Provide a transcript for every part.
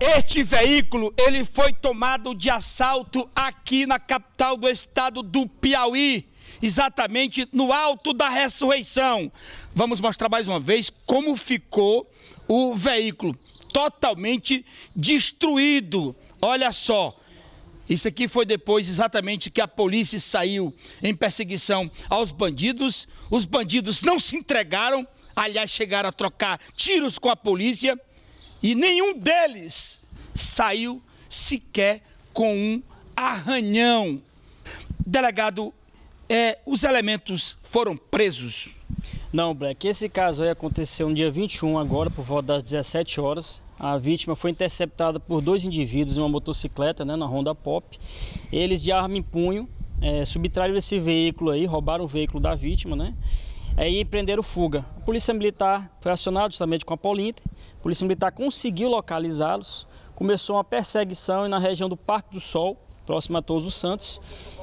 Este veículo, ele foi tomado de assalto aqui na capital do estado do Piauí, exatamente no alto da ressurreição. Vamos mostrar mais uma vez como ficou o veículo, totalmente destruído. Olha só, isso aqui foi depois exatamente que a polícia saiu em perseguição aos bandidos. Os bandidos não se entregaram, aliás, chegaram a trocar tiros com a polícia. E nenhum deles saiu sequer com um arranhão. Delegado, é, os elementos foram presos? Não, Black. Esse caso aí aconteceu no dia 21, agora, por volta das 17 horas. A vítima foi interceptada por dois indivíduos em uma motocicleta, né, na Honda Pop. Eles de arma em punho é, subtraíram esse veículo aí, roubaram o veículo da vítima, né? e prenderam fuga. A Polícia Militar foi acionada justamente com a Polinter, a Polícia Militar conseguiu localizá-los, começou uma perseguição e na região do Parque do Sol, próximo a Todos os Santos,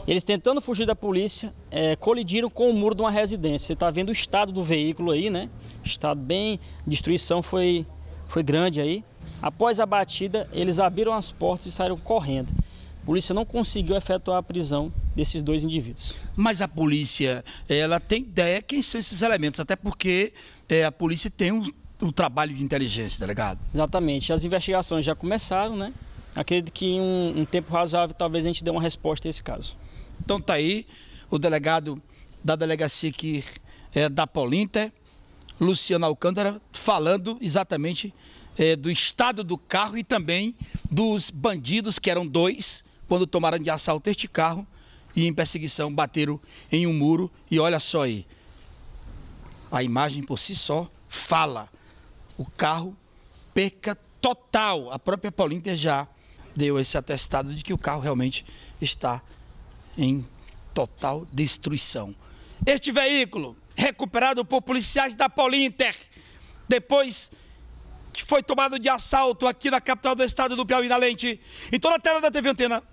eles tentando fugir da polícia, é, colidiram com o muro de uma residência. Você está vendo o estado do veículo aí, né? O estado bem... A destruição foi, foi grande aí. Após a batida, eles abriram as portas e saíram correndo. A polícia não conseguiu efetuar a prisão desses dois indivíduos. Mas a polícia, ela tem ideia quem são esses elementos, até porque é, a polícia tem um, um, trabalho de inteligência, delegado. Tá exatamente. As investigações já começaram, né? Acredito que em um, um tempo razoável talvez a gente dê uma resposta a esse caso. Então tá aí o delegado da delegacia aqui é, da Polinter, Luciano Alcântara, falando exatamente é, do estado do carro e também dos bandidos, que eram dois, quando tomaram de assalto este carro e em perseguição bateram em um muro e olha só aí. A imagem por si só fala. O carro peca total. A própria Paulímpia já deu esse atestado de que o carro realmente está em total destruição. Este veículo, recuperado por policiais da Paulinter, depois que foi tomado de assalto aqui na capital do estado do Piauí, na lente, em toda a tela da TV Antena.